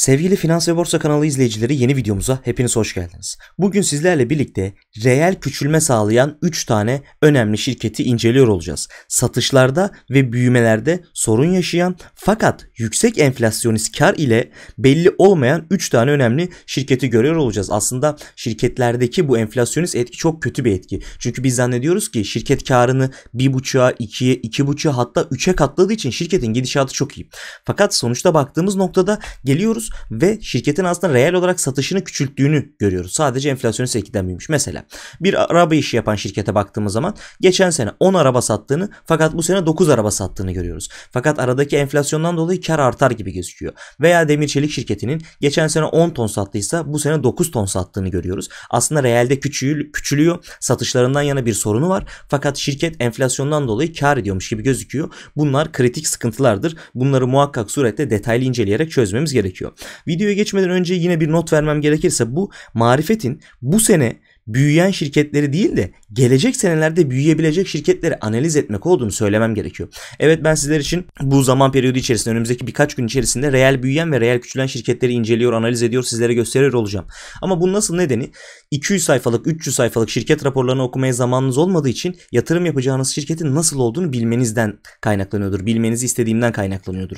Sevgili Finans ve Borsa kanalı izleyicileri yeni videomuza hepiniz hoş geldiniz. Bugün sizlerle birlikte reel küçülme sağlayan 3 tane önemli şirketi inceliyor olacağız. Satışlarda ve büyümelerde sorun yaşayan fakat yüksek enflasyonist kar ile belli olmayan 3 tane önemli şirketi görüyor olacağız. Aslında şirketlerdeki bu enflasyonist etki çok kötü bir etki. Çünkü biz zannediyoruz ki şirket karını 1.5'a, 2'ye, 2.5'a hatta 3'e katladığı için şirketin gidişatı çok iyi. Fakat sonuçta baktığımız noktada geliyoruz ve şirketin aslında reel olarak satışını küçülttüğünü görüyoruz. Sadece enflasyonu 8'den büyümüş. Mesela bir araba işi yapan şirkete baktığımız zaman geçen sene 10 araba sattığını fakat bu sene 9 araba sattığını görüyoruz. Fakat aradaki enflasyondan dolayı kar artar gibi gözüküyor. Veya demir çelik şirketinin geçen sene 10 ton sattıysa bu sene 9 ton sattığını görüyoruz. Aslında reelde küçül, küçülüyor. Satışlarından yana bir sorunu var. Fakat şirket enflasyondan dolayı kar ediyormuş gibi gözüküyor. Bunlar kritik sıkıntılardır. Bunları muhakkak surette detaylı inceleyerek çözmemiz gerekiyor. Videoya geçmeden önce yine bir not vermem gerekirse bu marifetin bu sene büyüyen şirketleri değil de gelecek senelerde büyüyebilecek şirketleri analiz etmek olduğunu söylemem gerekiyor. Evet ben sizler için bu zaman periyodu içerisinde önümüzdeki birkaç gün içerisinde reel büyüyen ve reel küçülen şirketleri inceliyor, analiz ediyor, sizlere gösterir olacağım. Ama bu nasıl nedeni 200 sayfalık, 300 sayfalık şirket raporlarını okumaya zamanınız olmadığı için yatırım yapacağınız şirketin nasıl olduğunu bilmenizden kaynaklanıyordur. Bilmenizi istediğimden kaynaklanıyordur.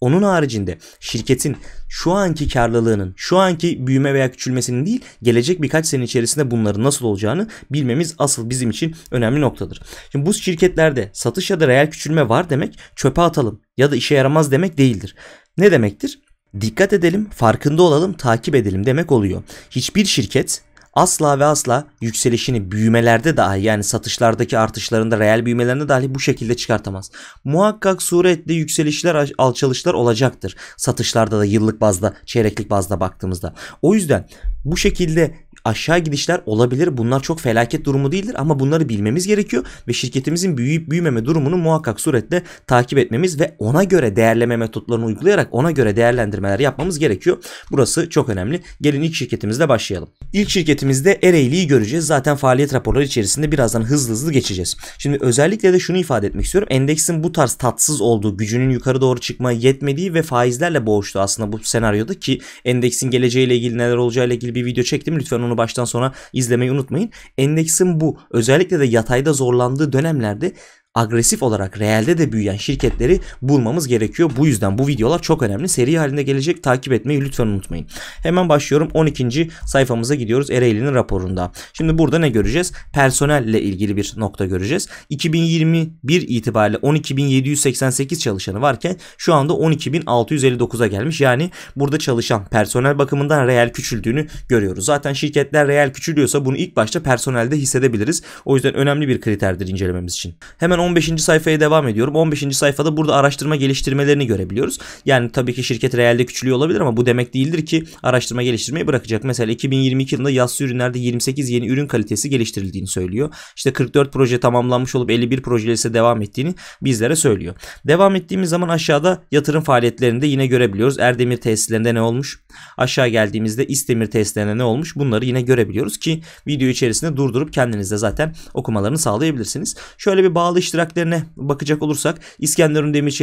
Onun haricinde şirketin şu anki karlılığının, şu anki büyüme veya küçülmesinin değil, gelecek birkaç sene içerisinde bunun bunların nasıl olacağını bilmemiz asıl bizim için önemli noktadır. Şimdi bu şirketlerde satış ya da reel küçülme var demek çöpe atalım ya da işe yaramaz demek değildir. Ne demektir? Dikkat edelim, farkında olalım, takip edelim demek oluyor. Hiçbir şirket asla ve asla yükselişini büyümelerde dahi yani satışlardaki artışlarında reel büyümelerinde dahi bu şekilde çıkartamaz. Muhakkak suretle yükselişler alçalışlar olacaktır. Satışlarda da yıllık bazda çeyreklik bazda baktığımızda. O yüzden bu şekilde aşağı gidişler olabilir. Bunlar çok felaket durumu değildir ama bunları bilmemiz gerekiyor ve şirketimizin büyüyüp büyümeme durumunu muhakkak suretle takip etmemiz ve ona göre değerleme metotlarını uygulayarak ona göre değerlendirmeler yapmamız gerekiyor. Burası çok önemli. Gelin ilk şirketimizle başlayalım. İlk şirketimizde Ereğli'yi göreceğiz. Zaten faaliyet raporları içerisinde birazdan hızlı hızlı geçeceğiz. Şimdi özellikle de şunu ifade etmek istiyorum. Endeksin bu tarz tatsız olduğu, gücünün yukarı doğru çıkma yetmediği ve faizlerle boğuştu aslında bu senaryoda ki endeksin geleceğiyle ilgili neler olacağıyla ilgili bir video çektim. Lütfen onu onu baştan sona izlemeyi unutmayın. Endeksin bu özellikle de yatayda zorlandığı dönemlerde agresif olarak realde de büyüyen şirketleri bulmamız gerekiyor. Bu yüzden bu videolar çok önemli. Seri halinde gelecek takip etmeyi lütfen unutmayın. Hemen başlıyorum 12. sayfamıza gidiyoruz Ereğli'nin raporunda. Şimdi burada ne göreceğiz? Personelle ilgili bir nokta göreceğiz. 2021 itibariyle 12.788 çalışanı varken şu anda 12.659'a gelmiş. Yani burada çalışan personel bakımından real küçüldüğünü görüyoruz. Zaten şirketler real küçülüyorsa bunu ilk başta personelde hissedebiliriz. O yüzden önemli bir kriterdir incelememiz için. Hemen 15. sayfaya devam ediyorum. 15. sayfada burada araştırma geliştirmelerini görebiliyoruz. Yani tabii ki şirket reelde küçülüyor olabilir ama bu demek değildir ki araştırma geliştirmeyi bırakacak. Mesela 2022 yılında yassı ürünlerde 28 yeni ürün kalitesi geliştirildiğini söylüyor. İşte 44 proje tamamlanmış olup 51 proje ise devam ettiğini bizlere söylüyor. Devam ettiğimiz zaman aşağıda yatırım faaliyetlerini de yine görebiliyoruz. Erdemir tesislerinde ne olmuş? Aşağı geldiğimizde İstemir tesislerinde ne olmuş? Bunları yine görebiliyoruz ki video içerisinde durdurup kendinizde zaten okumalarını sağlayabilirsiniz. Şöyle bir bağlı işte iştiraklerine bakacak olursak İskenderun Demir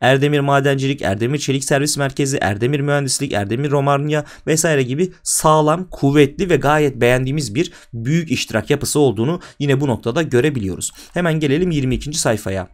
Erdemir Madencilik, Erdemir Çelik Servis Merkezi, Erdemir Mühendislik, Erdemir Romanya vesaire gibi sağlam, kuvvetli ve gayet beğendiğimiz bir büyük iştirak yapısı olduğunu yine bu noktada görebiliyoruz. Hemen gelelim 22. sayfaya.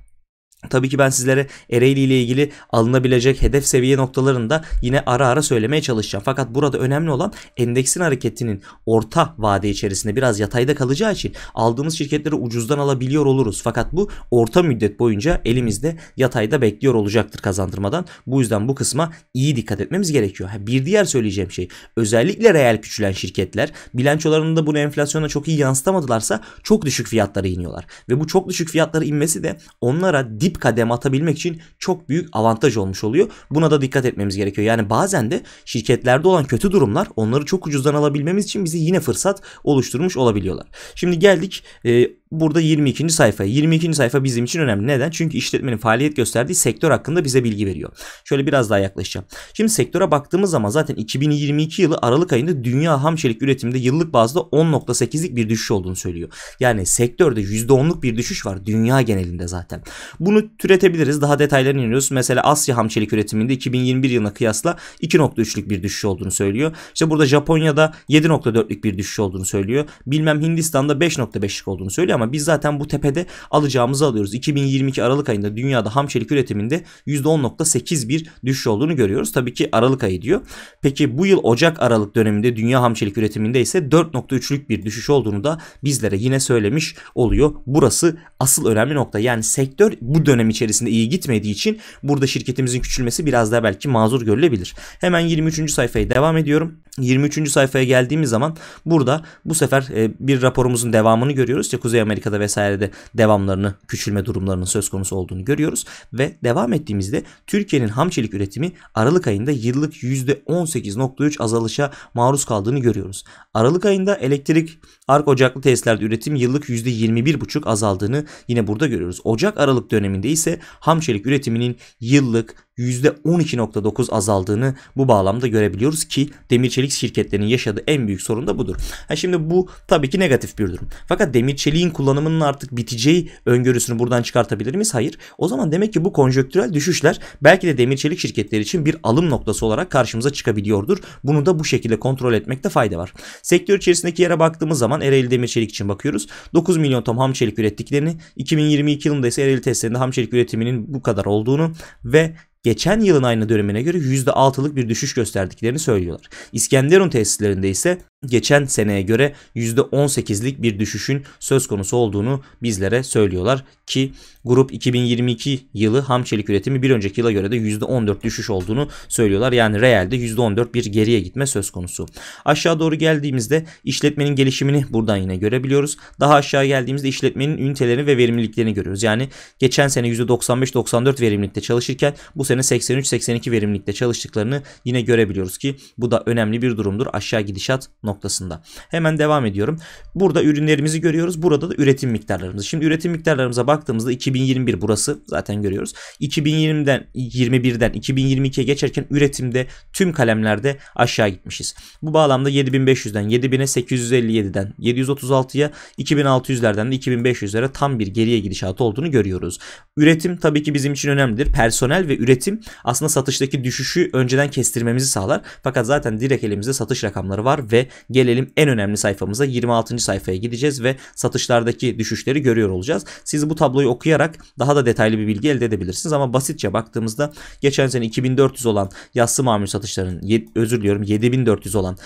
Tabii ki ben sizlere Ereğli ile ilgili alınabilecek hedef seviye noktalarını da yine ara ara söylemeye çalışacağım. Fakat burada önemli olan endeksin hareketinin orta vade içerisinde biraz yatayda kalacağı için aldığımız şirketleri ucuzdan alabiliyor oluruz. Fakat bu orta müddet boyunca elimizde yatayda bekliyor olacaktır kazandırmadan. Bu yüzden bu kısma iyi dikkat etmemiz gerekiyor. Bir diğer söyleyeceğim şey özellikle reel küçülen şirketler bilançolarında bunu enflasyona çok iyi yansıtamadılarsa çok düşük fiyatlara iniyorlar. Ve bu çok düşük fiyatlara inmesi de onlara dip dip kadem atabilmek için çok büyük avantaj olmuş oluyor. Buna da dikkat etmemiz gerekiyor. Yani bazen de şirketlerde olan kötü durumlar onları çok ucuzdan alabilmemiz için bize yine fırsat oluşturmuş olabiliyorlar. Şimdi geldik e, burada 22. sayfa. 22. sayfa bizim için önemli. Neden? Çünkü işletmenin faaliyet gösterdiği sektör hakkında bize bilgi veriyor. Şöyle biraz daha yaklaşacağım. Şimdi sektöre baktığımız zaman zaten 2022 yılı Aralık ayında dünya ham çelik üretimde yıllık bazda 10.8'lik bir düşüş olduğunu söylüyor. Yani sektörde %10'luk bir düşüş var dünya genelinde zaten. Bunu türetebiliriz. Daha detaylarına iniyoruz. Mesela Asya ham çelik üretiminde 2021 yılına kıyasla 2.3'lük bir düşüş olduğunu söylüyor. İşte burada Japonya'da 7.4'lük bir düşüş olduğunu söylüyor. Bilmem Hindistan'da 5.5'lik olduğunu söylüyor olabiliyor ama biz zaten bu tepede alacağımızı alıyoruz. 2022 Aralık ayında dünyada ham çelik üretiminde %10.8 bir düşüş olduğunu görüyoruz. Tabii ki Aralık ayı diyor. Peki bu yıl Ocak Aralık döneminde dünya ham çelik üretiminde ise 4.3'lük bir düşüş olduğunu da bizlere yine söylemiş oluyor. Burası asıl önemli nokta. Yani sektör bu dönem içerisinde iyi gitmediği için burada şirketimizin küçülmesi biraz daha belki mazur görülebilir. Hemen 23. sayfaya devam ediyorum. 23. sayfaya geldiğimiz zaman burada bu sefer e, bir raporumuzun devamını görüyoruz. ya Kuzey Amerika'da vesairede devamlarını küçülme durumlarının söz konusu olduğunu görüyoruz. Ve devam ettiğimizde Türkiye'nin hamçilik üretimi Aralık ayında yıllık %18.3 azalışa maruz kaldığını görüyoruz. Aralık ayında elektrik ark ocaklı tesislerde üretim yıllık %21.5 azaldığını yine burada görüyoruz. Ocak Aralık döneminde ise hamçilik üretiminin yıllık %12.9 azaldığını bu bağlamda görebiliyoruz ki demir çelik şirketlerinin yaşadığı en büyük sorun da budur. Ha şimdi bu tabii ki negatif bir durum. Fakat demir çeliğin kullanımının artık biteceği öngörüsünü buradan çıkartabilir miyiz? Hayır. O zaman demek ki bu konjöktürel düşüşler belki de demir çelik şirketleri için bir alım noktası olarak karşımıza çıkabiliyordur. Bunu da bu şekilde kontrol etmekte fayda var. Sektör içerisindeki yere baktığımız zaman Ereğli Demir Çelik için bakıyoruz. 9 milyon ton ham çelik ürettiklerini, 2022 yılında ise Ereğli testlerinde ham çelik üretiminin bu kadar olduğunu ve geçen yılın aynı dönemine göre %6'lık bir düşüş gösterdiklerini söylüyorlar. İskenderun tesislerinde ise geçen seneye göre %18'lik bir düşüşün söz konusu olduğunu bizlere söylüyorlar ki grup 2022 yılı ham çelik üretimi bir önceki yıla göre de %14 düşüş olduğunu söylüyorlar. Yani reelde %14 bir geriye gitme söz konusu. Aşağı doğru geldiğimizde işletmenin gelişimini buradan yine görebiliyoruz. Daha aşağı geldiğimizde işletmenin ünitelerini ve verimliliklerini görüyoruz. Yani geçen sene %95-94 verimlilikte çalışırken bu sene 83-82 verimlilikte çalıştıklarını yine görebiliyoruz ki bu da önemli bir durumdur. Aşağı gidişat noktasında noktasında. Hemen devam ediyorum. Burada ürünlerimizi görüyoruz. Burada da üretim miktarlarımızı. Şimdi üretim miktarlarımıza baktığımızda 2021 burası zaten görüyoruz. 2020'den 21'den 2022'ye geçerken üretimde tüm kalemlerde aşağı gitmişiz. Bu bağlamda 7500'den 7000'e 857'den 736'ya 2600'lerden de 2500'lere tam bir geriye gidişatı olduğunu görüyoruz. Üretim tabii ki bizim için önemlidir. Personel ve üretim aslında satıştaki düşüşü önceden kestirmemizi sağlar. Fakat zaten direkt elimizde satış rakamları var ve gelelim en önemli sayfamıza 26. sayfaya gideceğiz ve satışlardaki düşüşleri görüyor olacağız. Siz bu tabloyu okuyarak daha da detaylı bir bilgi elde edebilirsiniz ama basitçe baktığımızda geçen sene 2400 olan yatsı mamul satışlarının özür diliyorum 7400 olan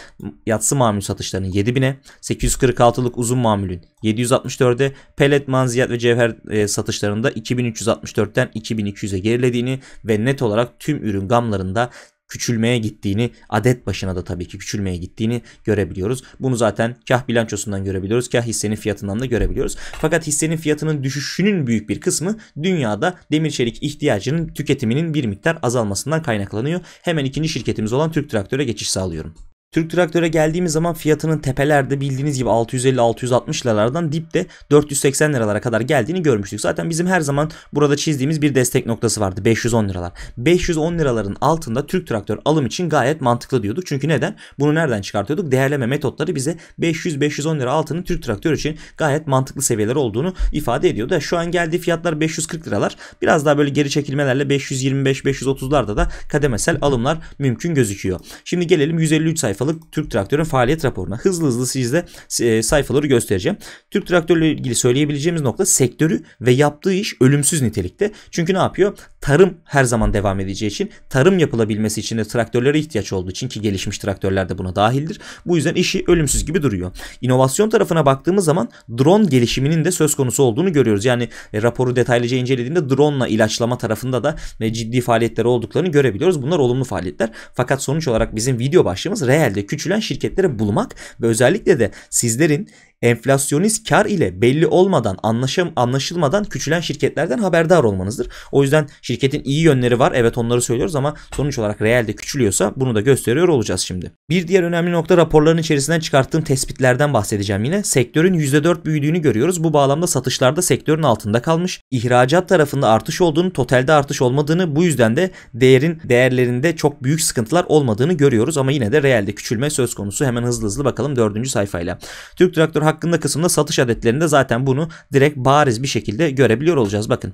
yatsı mamul satışlarının 7000'e 846'lık uzun mamulün 764'e pelet manziyat ve cevher e, satışlarında 2364'ten 2200'e gerilediğini ve net olarak tüm ürün gamlarında küçülmeye gittiğini, adet başına da tabii ki küçülmeye gittiğini görebiliyoruz. Bunu zaten kah bilançosundan görebiliyoruz, kah hissenin fiyatından da görebiliyoruz. Fakat hissenin fiyatının düşüşünün büyük bir kısmı dünyada demir çelik ihtiyacının tüketiminin bir miktar azalmasından kaynaklanıyor. Hemen ikinci şirketimiz olan Türk Traktör'e geçiş sağlıyorum. Türk traktöre geldiğimiz zaman fiyatının tepelerde bildiğiniz gibi 650-660 liralardan dipte 480 liralara kadar geldiğini görmüştük. Zaten bizim her zaman burada çizdiğimiz bir destek noktası vardı 510 liralar. 510 liraların altında Türk traktör alım için gayet mantıklı diyorduk. Çünkü neden? Bunu nereden çıkartıyorduk? Değerleme metotları bize 500-510 lira altının Türk traktör için gayet mantıklı seviyeler olduğunu ifade ediyordu. Yani şu an geldiği fiyatlar 540 liralar. Biraz daha böyle geri çekilmelerle 525-530'larda da kademesel alımlar mümkün gözüküyor. Şimdi gelelim 153 sayfa sayfalık Türk Traktör'ün faaliyet raporuna. Hızlı hızlı sizde e, sayfaları göstereceğim. Türk Traktör'le ilgili söyleyebileceğimiz nokta sektörü ve yaptığı iş ölümsüz nitelikte. Çünkü ne yapıyor? Tarım her zaman devam edeceği için, tarım yapılabilmesi için de traktörlere ihtiyaç olduğu için ki gelişmiş traktörler de buna dahildir. Bu yüzden işi ölümsüz gibi duruyor. İnovasyon tarafına baktığımız zaman drone gelişiminin de söz konusu olduğunu görüyoruz. Yani e, raporu detaylıca incelediğimde drone ile ilaçlama tarafında da e, ciddi faaliyetler olduklarını görebiliyoruz. Bunlar olumlu faaliyetler. Fakat sonuç olarak bizim video başlığımız reel genelde küçülen şirketlere bulmak ve özellikle de sizlerin enflasyonist kar ile belli olmadan anlaşam, anlaşılmadan küçülen şirketlerden haberdar olmanızdır. O yüzden şirketin iyi yönleri var evet onları söylüyoruz ama sonuç olarak reelde küçülüyorsa bunu da gösteriyor olacağız şimdi. Bir diğer önemli nokta raporların içerisinden çıkarttığım tespitlerden bahsedeceğim yine. Sektörün %4 büyüdüğünü görüyoruz. Bu bağlamda satışlarda sektörün altında kalmış. İhracat tarafında artış olduğunu, totalde artış olmadığını bu yüzden de değerin değerlerinde çok büyük sıkıntılar olmadığını görüyoruz ama yine de reelde küçülme söz konusu. Hemen hızlı hızlı bakalım 4. sayfayla. Türk traktör hakkında kısımda satış adetlerinde zaten bunu direkt bariz bir şekilde görebiliyor olacağız. Bakın.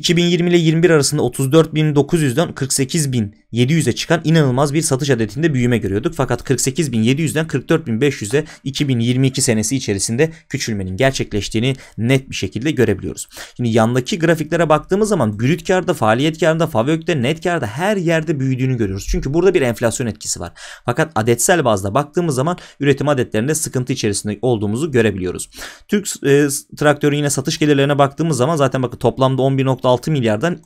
2020 ile 21 arasında 34.900'den 48.700'e çıkan inanılmaz bir satış adetinde büyüme görüyorduk. Fakat 48.700'den 44.500'e 2022 senesi içerisinde küçülmenin gerçekleştiğini net bir şekilde görebiliyoruz. Şimdi yandaki grafiklere baktığımız zaman brüt karda, faaliyet karda, favökte, net karda her yerde büyüdüğünü görüyoruz. Çünkü burada bir enflasyon etkisi var. Fakat adetsel bazda baktığımız zaman üretim adetlerinde sıkıntı içerisinde olduğumuzu görebiliyoruz. Türk e, traktörün yine satış gelirlerine baktığımız zaman zaten bakın toplamda 11. 1.6 milyardan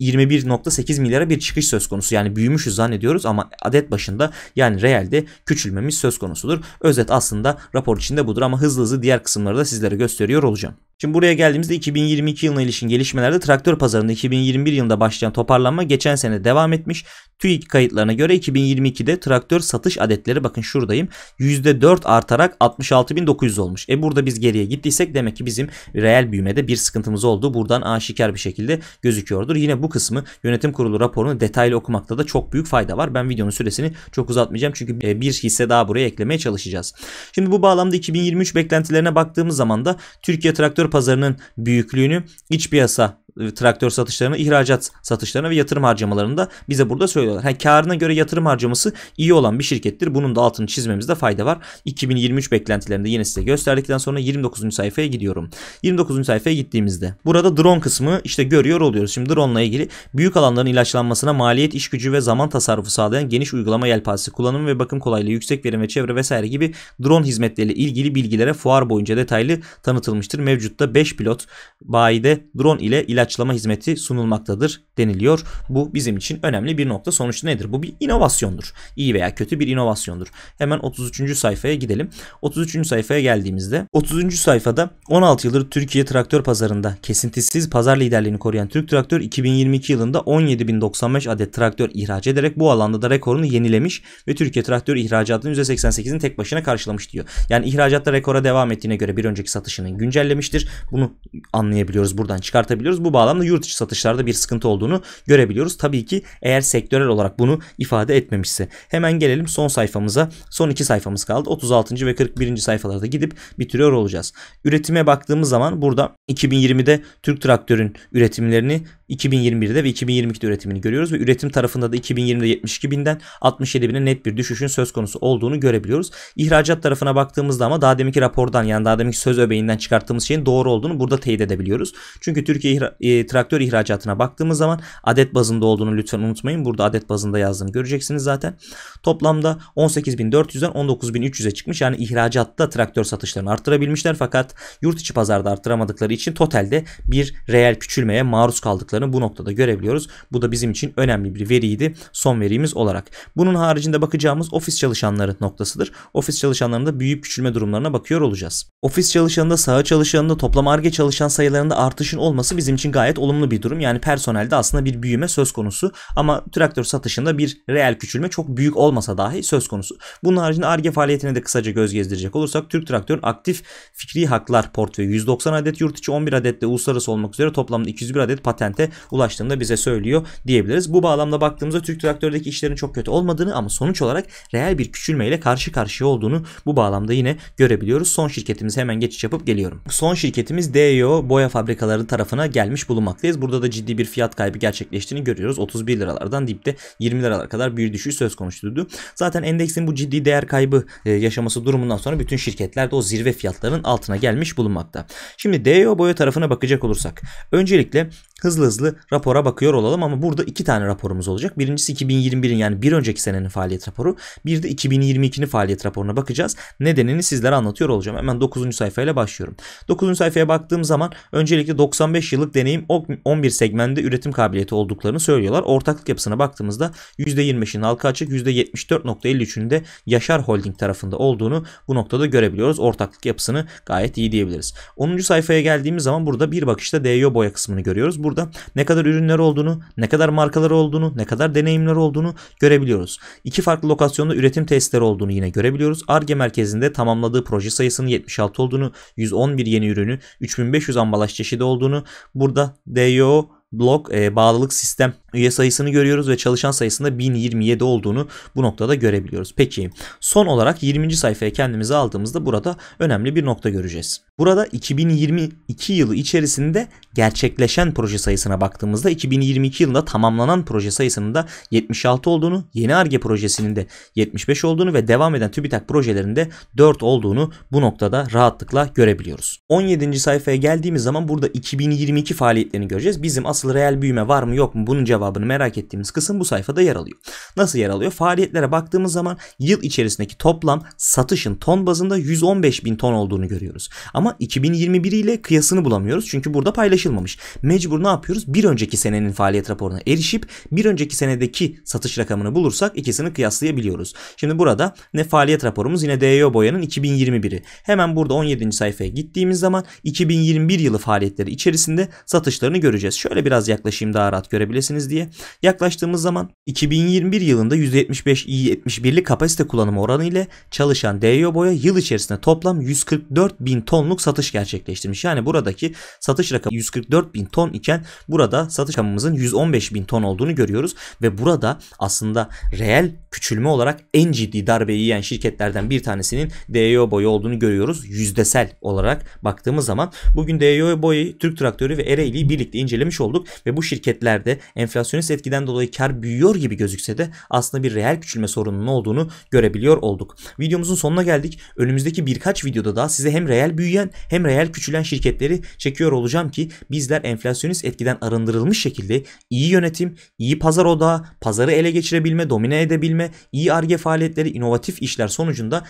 21.8 milyara bir çıkış söz konusu. Yani büyümüşüz zannediyoruz ama adet başında yani realde küçülmemiz söz konusudur. Özet aslında rapor içinde budur ama hızlı hızlı diğer kısımları da sizlere gösteriyor olacağım. Şimdi buraya geldiğimizde 2022 yılına ilişkin gelişmelerde traktör pazarında 2021 yılında başlayan toparlanma geçen sene devam etmiş. TÜİK kayıtlarına göre 2022'de traktör satış adetleri bakın şuradayım %4 artarak 66.900 olmuş. E burada biz geriye gittiysek demek ki bizim reel büyümede bir sıkıntımız oldu. Buradan aşikar bir şekilde şekilde gözüküyordur. Yine bu kısmı yönetim kurulu raporunu detaylı okumakta da çok büyük fayda var. Ben videonun süresini çok uzatmayacağım çünkü e, bir hisse daha buraya eklemeye çalışacağız. Şimdi bu bağlamda 2023 beklentilerine baktığımız zaman da Türkiye traktör pazarının büyüklüğünü iç piyasa e, traktör satışlarına, ihracat satışlarına ve yatırım harcamalarını da bize burada söylüyorlar. Yani karına göre yatırım harcaması iyi olan bir şirkettir. Bunun da altını çizmemizde fayda var. 2023 beklentilerinde yine size gösterdikten sonra 29. sayfaya gidiyorum. 29. sayfaya gittiğimizde burada drone kısmı işte görüyor oluyoruz. Şimdi drone ile ilgili büyük alanların ilaçlanmasına maliyet, iş gücü ve zaman tasarrufu sağlayan geniş uygulama yelpazesi kullanımı ve bakım kolaylığı, yüksek verim ve çevre vesaire gibi drone hizmetleriyle ilgili bilgilere fuar boyunca detaylı tanıtılmıştır. Mevcutta 5 pilot bayide drone ile ilaçlama hizmeti sunulmaktadır deniliyor. Bu bizim için önemli bir nokta. Sonuçta nedir? Bu bir inovasyondur. İyi veya kötü bir inovasyondur. Hemen 33. sayfaya gidelim. 33. sayfaya geldiğimizde 30. sayfada 16 yıldır Türkiye traktör pazarında kesintisiz pazar liderliğini koruyan Türk Traktör 2022 yılında 17.095 adet traktör ihraç ederek bu alanda da rekorunu yenilemiş ve Türkiye traktör ihracatının %88'ini tek başına karşılamış diyor. Yani ihracatta rekora devam ettiğine göre bir önceki satışını güncellemiştir. Bunu anlayabiliyoruz buradan çıkartabiliyoruz. Bu bağlamda yurt içi satışlarda bir sıkıntı olduğunu görebiliyoruz. Tabii ki eğer sektörel olarak bunu ifade etmemişse. Hemen gelelim son sayfamıza. Son iki sayfamız kaldı. 36. ve 41. sayfalarda gidip bitiriyor olacağız. Üretime baktığımız zaman burada 2020'de Türk Traktör'ün üretimi üretimlerini 2021'de ve 2022'de üretimini görüyoruz ve üretim tarafında da 2020'de 72 binden 67 bine net bir düşüşün söz konusu olduğunu görebiliyoruz. İhracat tarafına baktığımızda ama daha deminki rapordan yani daha deminki söz öbeğinden çıkarttığımız şeyin doğru olduğunu burada teyit edebiliyoruz. Çünkü Türkiye ihra- e, traktör ihracatına baktığımız zaman adet bazında olduğunu lütfen unutmayın. Burada adet bazında yazdığını göreceksiniz zaten. Toplamda 18.400'den 19.300'e çıkmış. Yani ihracatta traktör satışlarını arttırabilmişler fakat yurt içi pazarda arttıramadıkları için totalde bir reel küçülmeye saldırmaya maruz kaldıklarını bu noktada görebiliyoruz. Bu da bizim için önemli bir veriydi son verimiz olarak. Bunun haricinde bakacağımız ofis çalışanları noktasıdır. Ofis çalışanlarında büyüyüp küçülme durumlarına bakıyor olacağız. Ofis çalışanında, saha çalışanında, toplam arge çalışan sayılarında artışın olması bizim için gayet olumlu bir durum. Yani personelde aslında bir büyüme söz konusu ama traktör satışında bir reel küçülme çok büyük olmasa dahi söz konusu. Bunun haricinde arge faaliyetine de kısaca göz gezdirecek olursak Türk Traktör aktif fikri haklar portföyü 190 adet yurt içi 11 adet de uluslararası olmak üzere toplamda 200 101 adet patente ulaştığında bize söylüyor diyebiliriz. Bu bağlamda baktığımızda Türk traktördeki işlerin çok kötü olmadığını ama sonuç olarak reel bir küçülmeyle karşı karşıya olduğunu bu bağlamda yine görebiliyoruz. Son şirketimiz hemen geçiş yapıp geliyorum. Son şirketimiz DEO boya fabrikaları tarafına gelmiş bulunmaktayız. Burada da ciddi bir fiyat kaybı gerçekleştiğini görüyoruz. 31 liralardan dipte 20 liralara kadar bir düşüş söz konusuydu. Zaten endeksin bu ciddi değer kaybı e, yaşaması durumundan sonra bütün şirketler de o zirve fiyatlarının altına gelmiş bulunmakta. Şimdi DEO boya tarafına bakacak olursak öncelikle şekilde hızlı hızlı rapora bakıyor olalım ama burada iki tane raporumuz olacak. Birincisi 2021'in yani bir önceki senenin faaliyet raporu. Bir de 2022'nin faaliyet raporuna bakacağız. Nedenini sizlere anlatıyor olacağım. Hemen 9. sayfayla başlıyorum. 9. sayfaya baktığım zaman öncelikle 95 yıllık deneyim 11 segmentte üretim kabiliyeti olduklarını söylüyorlar. Ortaklık yapısına baktığımızda %25'in halka açık %74.53'ün de Yaşar Holding tarafında olduğunu bu noktada görebiliyoruz. Ortaklık yapısını gayet iyi diyebiliriz. 10. sayfaya geldiğimiz zaman burada bir bakışta DYO boya kısmını görüyoruz görüyoruz. Burada ne kadar ürünler olduğunu, ne kadar markalar olduğunu, ne kadar deneyimler olduğunu görebiliyoruz. İki farklı lokasyonda üretim tesisleri olduğunu yine görebiliyoruz. ARGE merkezinde tamamladığı proje sayısının 76 olduğunu, 111 yeni ürünü, 3500 ambalaj çeşidi olduğunu, burada DO blok e, bağlılık sistem üye sayısını görüyoruz ve çalışan sayısında 1027 olduğunu bu noktada görebiliyoruz. Peki son olarak 20. sayfaya kendimizi aldığımızda burada önemli bir nokta göreceğiz. Burada 2022 yılı içerisinde gerçekleşen proje sayısına baktığımızda 2022 yılında tamamlanan proje sayısının da 76 olduğunu, yeni ARGE projesinin de 75 olduğunu ve devam eden TÜBİTAK projelerinde 4 olduğunu bu noktada rahatlıkla görebiliyoruz. 17. sayfaya geldiğimiz zaman burada 2022 faaliyetlerini göreceğiz. Bizim asıl reel büyüme var mı yok mu bunun cevabı cevabını merak ettiğimiz kısım bu sayfada yer alıyor. Nasıl yer alıyor? Faaliyetlere baktığımız zaman yıl içerisindeki toplam satışın ton bazında 115 bin ton olduğunu görüyoruz. Ama 2021 ile kıyasını bulamıyoruz çünkü burada paylaşılmamış. Mecbur ne yapıyoruz? Bir önceki senenin faaliyet raporuna erişip bir önceki senedeki satış rakamını bulursak ikisini kıyaslayabiliyoruz. Şimdi burada ne faaliyet raporumuz yine DEO boyanın 2021'i. Hemen burada 17. sayfaya gittiğimiz zaman 2021 yılı faaliyetleri içerisinde satışlarını göreceğiz. Şöyle biraz yaklaşayım daha rahat görebilirsiniz diye yaklaştığımız zaman 2021 yılında %75-71'lik kapasite kullanımı oranı ile çalışan DEO boya yıl içerisinde toplam 144 bin tonluk satış gerçekleştirmiş. Yani buradaki satış rakamı 144 bin ton iken burada satış rakamımızın 115 bin ton olduğunu görüyoruz ve burada aslında reel küçülme olarak en ciddi darbeyi yiyen şirketlerden bir tanesinin DEO boyu olduğunu görüyoruz. Yüzdesel olarak baktığımız zaman bugün DEO boyu Türk Traktörü ve Ereğli'yi birlikte incelemiş olduk ve bu şirketlerde enflasyon enflasyonist etkiden dolayı kar büyüyor gibi gözükse de aslında bir reel küçülme sorununun olduğunu görebiliyor olduk. Videomuzun sonuna geldik. Önümüzdeki birkaç videoda daha size hem reel büyüyen hem reel küçülen şirketleri çekiyor olacağım ki bizler enflasyonist etkiden arındırılmış şekilde iyi yönetim, iyi pazar odağı, pazarı ele geçirebilme, domine edebilme, iyi arge faaliyetleri, inovatif işler sonucunda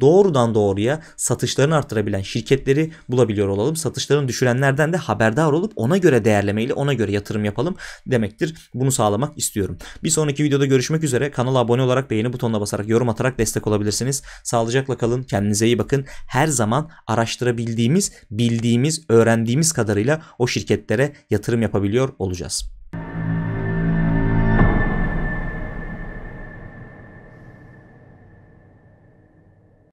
doğrudan doğruya satışlarını arttırabilen şirketleri bulabiliyor olalım. Satışlarını düşürenlerden de haberdar olup ona göre değerlemeyle ona göre yatırım yapalım demektir. Bunu sağlamak istiyorum. Bir sonraki videoda görüşmek üzere. Kanala abone olarak beğeni butonuna basarak yorum atarak destek olabilirsiniz. Sağlıcakla kalın. Kendinize iyi bakın. Her zaman araştırabildiğimiz, bildiğimiz, öğrendiğimiz kadarıyla o şirketlere yatırım yapabiliyor olacağız.